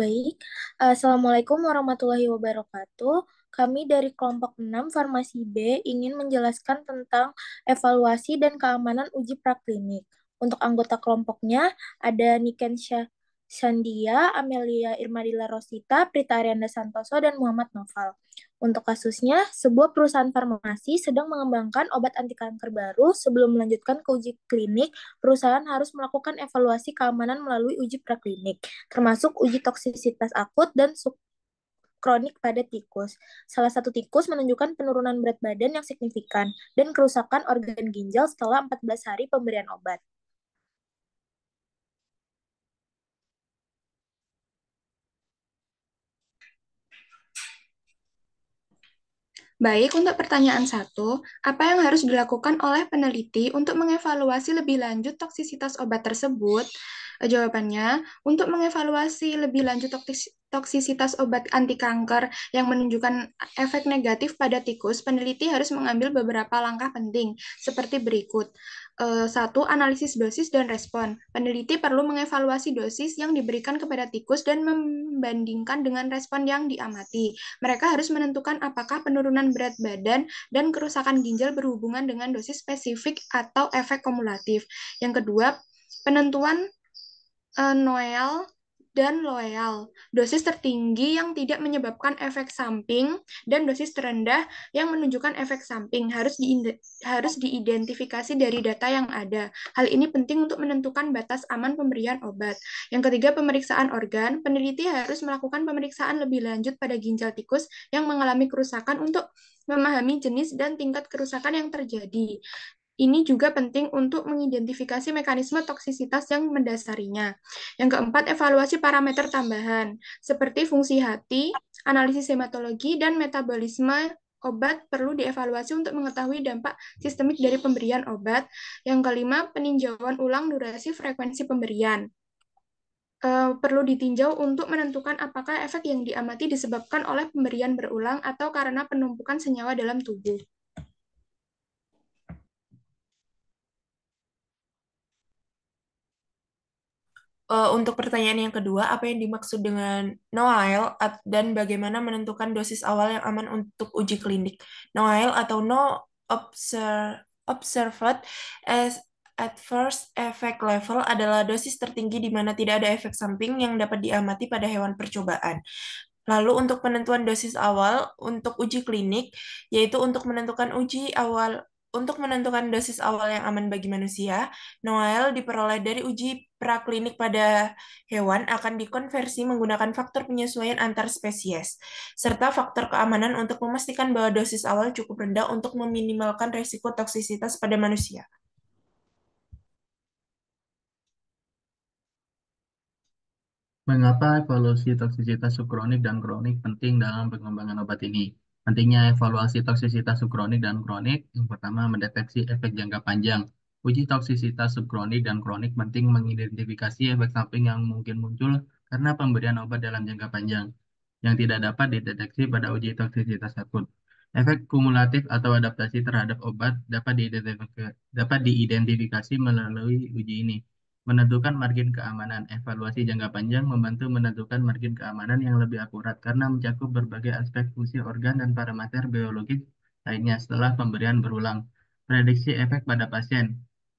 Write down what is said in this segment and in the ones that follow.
Baik, eh, Assalamualaikum warahmatullahi wabarakatuh. Kami dari kelompok 6 Farmasi B ingin menjelaskan tentang evaluasi dan keamanan uji praklinik. Untuk anggota kelompoknya ada Niken Syah Sandia, Amelia Irmadila Rosita, Prita Arianda Santoso, dan Muhammad Noval. Untuk kasusnya, sebuah perusahaan farmasi sedang mengembangkan obat anti kanker baru. Sebelum melanjutkan ke uji klinik, perusahaan harus melakukan evaluasi keamanan melalui uji praklinik, termasuk uji toksisitas akut dan sub kronik pada tikus. Salah satu tikus menunjukkan penurunan berat badan yang signifikan dan kerusakan organ ginjal setelah 14 hari pemberian obat. Baik, untuk pertanyaan satu, apa yang harus dilakukan oleh peneliti untuk mengevaluasi lebih lanjut toksisitas obat tersebut Jawabannya, untuk mengevaluasi lebih lanjut toksisitas obat anti kanker yang menunjukkan efek negatif pada tikus, peneliti harus mengambil beberapa langkah penting seperti berikut. Eh, satu, analisis dosis dan respon. Peneliti perlu mengevaluasi dosis yang diberikan kepada tikus dan membandingkan dengan respon yang diamati. Mereka harus menentukan apakah penurunan berat badan dan kerusakan ginjal berhubungan dengan dosis spesifik atau efek kumulatif. Yang kedua, penentuan uh, noel, dan loyal. Dosis tertinggi yang tidak menyebabkan efek samping dan dosis terendah yang menunjukkan efek samping harus di, harus diidentifikasi dari data yang ada. Hal ini penting untuk menentukan batas aman pemberian obat. Yang ketiga, pemeriksaan organ. Peneliti harus melakukan pemeriksaan lebih lanjut pada ginjal tikus yang mengalami kerusakan untuk memahami jenis dan tingkat kerusakan yang terjadi. Ini juga penting untuk mengidentifikasi mekanisme toksisitas yang mendasarinya. Yang keempat, evaluasi parameter tambahan, seperti fungsi hati, analisis hematologi, dan metabolisme obat perlu dievaluasi untuk mengetahui dampak sistemik dari pemberian obat. Yang kelima, peninjauan ulang durasi frekuensi pemberian. E, perlu ditinjau untuk menentukan apakah efek yang diamati disebabkan oleh pemberian berulang atau karena penumpukan senyawa dalam tubuh. uh, untuk pertanyaan yang kedua, apa yang dimaksud dengan NOAEL dan bagaimana menentukan dosis awal yang aman untuk uji klinik? NOAEL atau No observe, Observed as Adverse Effect Level adalah dosis tertinggi di mana tidak ada efek samping yang dapat diamati pada hewan percobaan. Lalu untuk penentuan dosis awal untuk uji klinik, yaitu untuk menentukan uji awal untuk menentukan dosis awal yang aman bagi manusia, Noel diperoleh dari uji praklinik pada hewan akan dikonversi menggunakan faktor penyesuaian antar spesies, serta faktor keamanan untuk memastikan bahwa dosis awal cukup rendah untuk meminimalkan risiko toksisitas pada manusia. Mengapa evaluasi toksisitas subkronik dan kronik penting dalam pengembangan obat ini? Pentingnya evaluasi toksisitas subkronik dan kronik. Yang pertama, mendeteksi efek jangka panjang. Uji toksisitas subkronik dan kronik penting mengidentifikasi efek samping yang mungkin muncul karena pemberian obat dalam jangka panjang yang tidak dapat dideteksi pada uji toksisitas akut. Efek kumulatif atau adaptasi terhadap obat dapat diidentifikasi, dapat diidentifikasi melalui uji ini menentukan margin keamanan. Evaluasi jangka panjang membantu menentukan margin keamanan yang lebih akurat karena mencakup berbagai aspek fungsi organ dan parameter biologis lainnya setelah pemberian berulang. Prediksi efek pada pasien.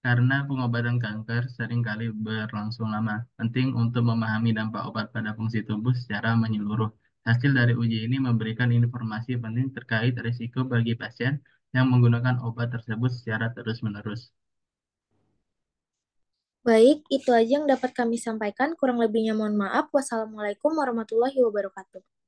Karena pengobatan kanker seringkali berlangsung lama, penting untuk memahami dampak obat pada fungsi tubuh secara menyeluruh. Hasil dari uji ini memberikan informasi penting terkait risiko bagi pasien yang menggunakan obat tersebut secara terus-menerus. Baik, itu aja yang dapat kami sampaikan. Kurang lebihnya mohon maaf. Wassalamualaikum warahmatullahi wabarakatuh.